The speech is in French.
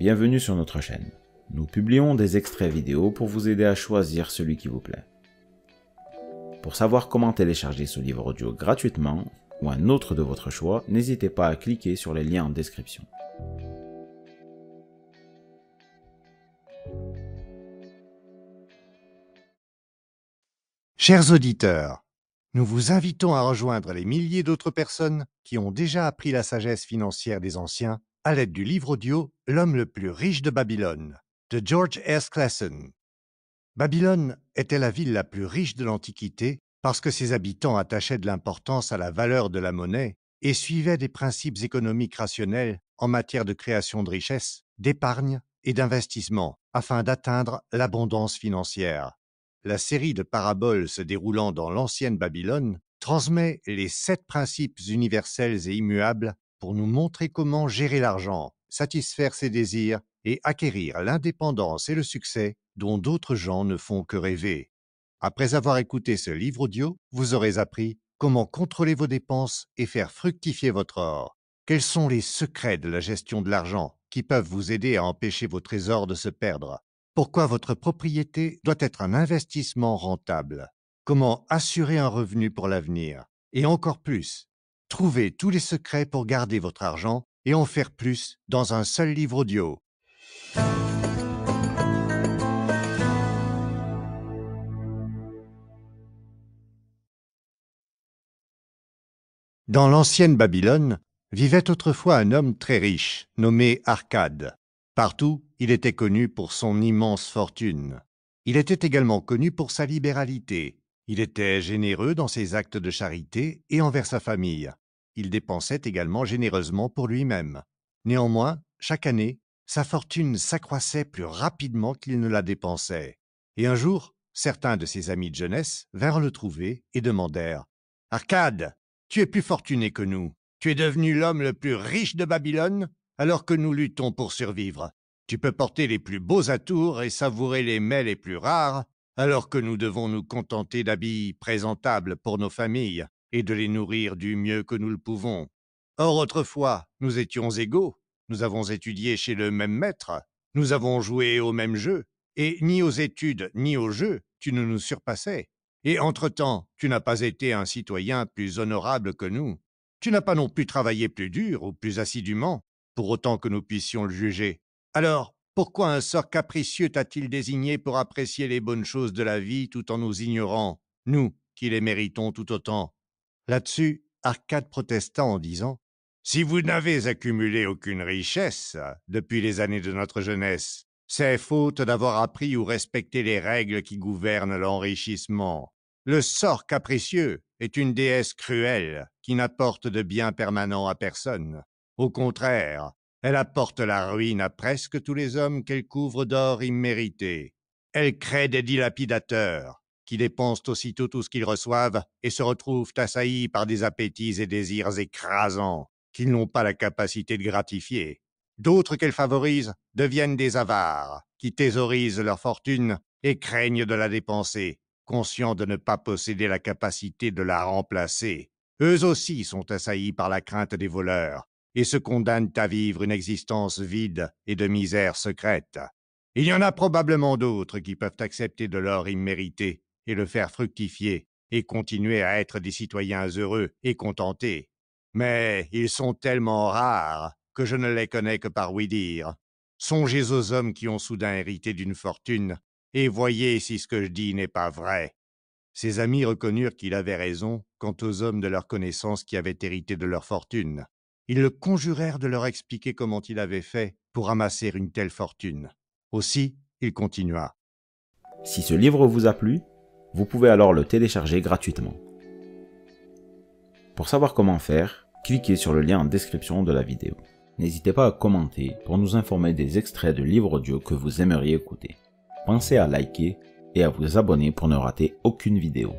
Bienvenue sur notre chaîne. Nous publions des extraits vidéo pour vous aider à choisir celui qui vous plaît. Pour savoir comment télécharger ce livre audio gratuitement ou un autre de votre choix, n'hésitez pas à cliquer sur les liens en description. Chers auditeurs, nous vous invitons à rejoindre les milliers d'autres personnes qui ont déjà appris la sagesse financière des anciens à l'aide du livre audio L'homme le plus riche de Babylone de George S. Clason. Babylone était la ville la plus riche de l'Antiquité parce que ses habitants attachaient de l'importance à la valeur de la monnaie et suivaient des principes économiques rationnels en matière de création de richesses, d'épargne et d'investissement afin d'atteindre l'abondance financière. La série de paraboles se déroulant dans l'ancienne Babylone transmet les sept principes universels et immuables pour nous montrer comment gérer l'argent, satisfaire ses désirs et acquérir l'indépendance et le succès dont d'autres gens ne font que rêver. Après avoir écouté ce livre audio, vous aurez appris comment contrôler vos dépenses et faire fructifier votre or. Quels sont les secrets de la gestion de l'argent qui peuvent vous aider à empêcher vos trésors de se perdre Pourquoi votre propriété doit être un investissement rentable Comment assurer un revenu pour l'avenir Et encore plus, Trouvez tous les secrets pour garder votre argent et en faire plus dans un seul livre audio. Dans l'ancienne Babylone, vivait autrefois un homme très riche, nommé Arcade. Partout, il était connu pour son immense fortune. Il était également connu pour sa libéralité, il était généreux dans ses actes de charité et envers sa famille. Il dépensait également généreusement pour lui-même. Néanmoins, chaque année, sa fortune s'accroissait plus rapidement qu'il ne la dépensait. Et un jour, certains de ses amis de jeunesse vinrent le trouver et demandèrent Arcade, tu es plus fortuné que nous. Tu es devenu l'homme le plus riche de Babylone, alors que nous luttons pour survivre. Tu peux porter les plus beaux atours et savourer les mets les plus rares, alors que nous devons nous contenter d'habits présentables pour nos familles et de les nourrir du mieux que nous le pouvons. Or autrefois, nous étions égaux, nous avons étudié chez le même maître, nous avons joué au même jeu, et ni aux études ni aux jeux, tu ne nous surpassais. Et entre-temps, tu n'as pas été un citoyen plus honorable que nous. Tu n'as pas non plus travaillé plus dur ou plus assidûment, pour autant que nous puissions le juger. Alors, pourquoi un sort capricieux t'a-t-il désigné pour apprécier les bonnes choses de la vie tout en nous ignorant, nous qui les méritons tout autant Là-dessus, Arcade protesta en disant Si vous n'avez accumulé aucune richesse depuis les années de notre jeunesse, c'est faute d'avoir appris ou respecté les règles qui gouvernent l'enrichissement. Le sort capricieux est une déesse cruelle qui n'apporte de bien permanent à personne. Au contraire, elle apporte la ruine à presque tous les hommes qu'elle couvre d'or immérité. Elle crée des dilapidateurs, qui dépensent aussitôt tout ce qu'ils reçoivent et se retrouvent assaillis par des appétits et désirs écrasants qu'ils n'ont pas la capacité de gratifier. D'autres qu'elle favorise deviennent des avares, qui thésaurisent leur fortune et craignent de la dépenser, conscients de ne pas posséder la capacité de la remplacer. Eux aussi sont assaillis par la crainte des voleurs, et se condamnent à vivre une existence vide et de misère secrète. Il y en a probablement d'autres qui peuvent accepter de l'or immérité et le faire fructifier et continuer à être des citoyens heureux et contentés. Mais ils sont tellement rares que je ne les connais que par oui dire. Songez aux hommes qui ont soudain hérité d'une fortune, et voyez si ce que je dis n'est pas vrai. Ses amis reconnurent qu'il avait raison quant aux hommes de leur connaissance qui avaient hérité de leur fortune. Ils le conjurèrent de leur expliquer comment il avait fait pour amasser une telle fortune. Aussi, il continua. Si ce livre vous a plu, vous pouvez alors le télécharger gratuitement. Pour savoir comment faire, cliquez sur le lien en description de la vidéo. N'hésitez pas à commenter pour nous informer des extraits de livres audio que vous aimeriez écouter. Pensez à liker et à vous abonner pour ne rater aucune vidéo.